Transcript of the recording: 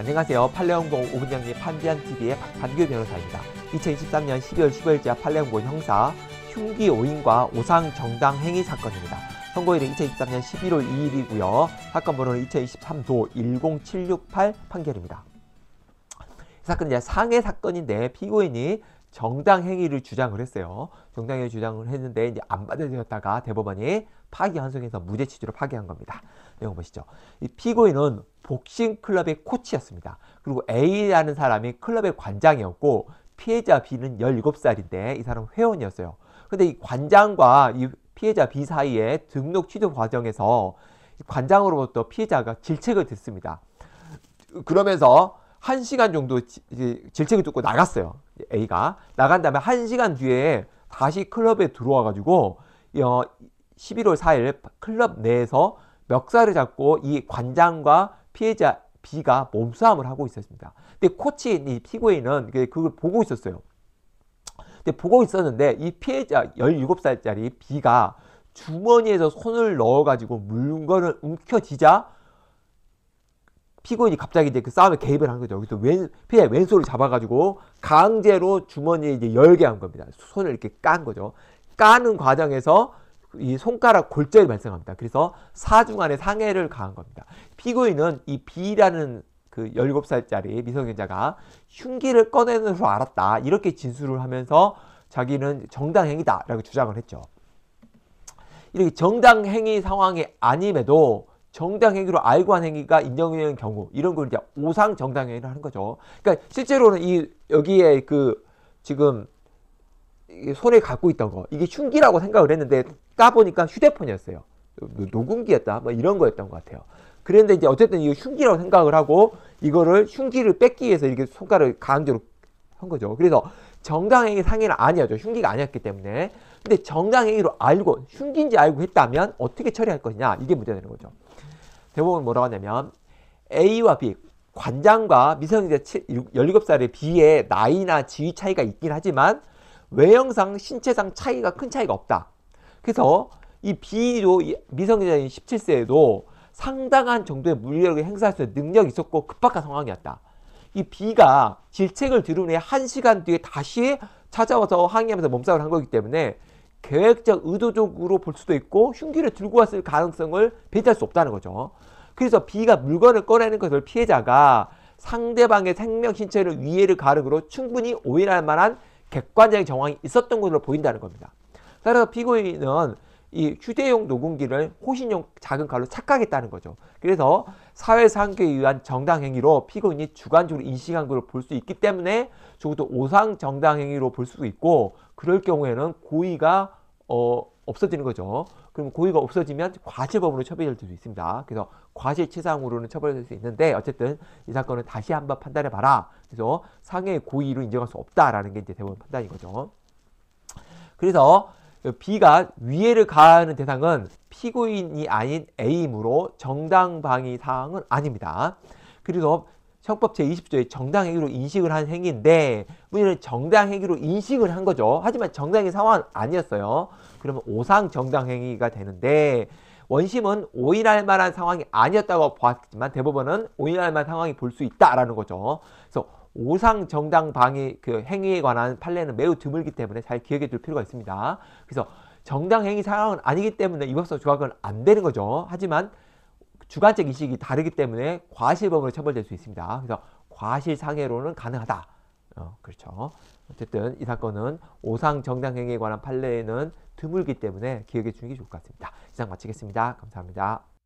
안녕하세요. 팔레옹동 오분장님 판디안TV의 박판규 변호사입니다. 2023년 12월 15일자 팔레옹동 형사 흉기 오인과 오상 정당 행위 사건입니다. 선고일은 2023년 11월 2일이고요. 사건 번호는 2023도 10768 판결입니다. 사건은 이제 상해 사건인데 피고인이 정당 행위를 주장을 했어요. 정당 행위 주장을 했는데 이제 안 받아들였다가 대법원이 파기 환송에서 무죄 취지로 파기한 겁니다. 내용 보시죠. 이 피고인은 복싱 클럽의 코치였습니다. 그리고 A라는 사람이 클럽의 관장이었고 피해자 B는 17살인데 이사람 회원이었어요. 근데 이 관장과 이 피해자 B 사이에 등록 취소 과정에서 관장으로부터 피해자가 질책을 듣습니다. 그러면서 한시간 정도 질책을 듣고 나갔어요. A가. 나간 다음에 한시간 뒤에 다시 클럽에 들어와 가지고 어, 11월 4일 클럽 내에서 멱살을 잡고 이 관장과 피해자 B가 몸싸움을 하고 있었습니다. 근데 코치인 이 피고인은 그, 그걸 보고 있었어요. 근데 보고 있었는데 이 피해자 17살짜리 B가 주머니에서 손을 넣어가지고 물건을 움켜쥐자 피고인이 갑자기 이제 그 싸움에 개입을 한 거죠. 여기서 왼, 피해 왼손을 잡아가지고 강제로 주머니에 이제 열게 한 겁니다. 손을 이렇게 깐 거죠. 까는 과정에서 이 손가락 골절이 발생합니다. 그래서 사중안에 상해를 가한 겁니다. 피고인은 이 B라는 그 17살짜리 미성년자가 흉기를 꺼내는 후 알았다. 이렇게 진술을 하면서 자기는 정당행위다. 라고 주장을 했죠. 이렇게 정당행위 상황이 아님에도 정당행위로 알고 한 행위가 인정되는 경우 이런 걸 이제 오상 정당행위를 하는 거죠. 그러니까 실제로는 이 여기에 그 지금 손에 갖고 있던 거 이게 흉기라고 생각을 했는데 까보니까 휴대폰이었어요. 녹음기였다. 뭐 이런 거였던 것 같아요. 그런데 이제 어쨌든 이거 흉기라고 생각을 하고 이거를 흉기를 뺏기 위해서 이렇게 손가락을 강제로 한 거죠. 그래서 정당행위 상해는 아니었죠. 흉기가 아니었기 때문에. 근데 정당행위로 알고 흉기인지 알고 했다면 어떻게 처리할 것이냐 이게 문제 되는 거죠. 대법원 뭐라고 하냐면 A와 B 관장과 미성년자 17살의 B의 나이나 지위 차이가 있긴 하지만 외형상 신체상 차이가 큰 차이가 없다. 그래서 이비도 미성년자인 17세에도 상당한 정도의 물리력을 행사할 수 있는 능력이 있었고 급박한 상황이었다. 이 B가 질책을 들은 후에 한시간 뒤에 다시 찾아와서 항의하면서 몸싸움을 한 거기 때문에 계획적 의도적으로 볼 수도 있고 흉기를 들고 왔을 가능성을 배제할 수 없다는 거죠. 그래서 B가 물건을 꺼내는 것을 피해자가 상대방의 생명 신체를 위해를 가르으로 충분히 오인할 만한 객관적인 정황이 있었던 것으로 보인다는 겁니다. 따라서 피고인은 이 휴대용 녹음기를 호신용 작은 칼로 착각했다는 거죠. 그래서 사회상규에 의한 정당행위로 피고인이 주관적으로 인식한 것을 볼수 있기 때문에 적어도 오상 정당행위로 볼 수도 있고 그럴 경우에는 고의가 어, 없어지는 거죠. 그럼 고의가 없어지면 과실범으로 처벌될 수도 있습니다. 그래서 과실치상으로는 처벌될 수 있는데 어쨌든 이 사건은 다시 한번 판단해봐라. 그래서 상해의 고의로 인정할 수 없다라는 게 이제 대법원 판단인 거죠. 그래서 B가 위에를 가하는 대상은 피고인이 아닌 A이므로 정당방위 사항은 아닙니다. 그리고 형법 제20조의 정당행위로 인식을 한 행위인데 문제는 정당행위로 인식을 한 거죠. 하지만 정당의위 상황은 아니었어요. 그러면 오상 정당행위가 되는데 원심은 오인할 만한 상황이 아니었다고 보았지만 대법원은 오인할 만한 상황이 볼 수 있다라는 거죠. 그래서 오상 정당 방위 그 행위에 관한 판례는 매우 드물기 때문에 잘 기억해 둘 필요가 있습니다. 그래서 정당 행위 사항은 아니기 때문에 이법성 조각은 안 되는 거죠. 하지만 주관적 인식이 다르기 때문에 과실범으로 처벌될 수 있습니다. 그래서 과실상해로는 가능하다. 어, 그렇죠. 어쨌든 이 사건은 오상 정당 행위에 관한 판례는 드물기 때문에 기억해 주는 게 좋을 것 같습니다. 이상 마치겠습니다. 감사합니다.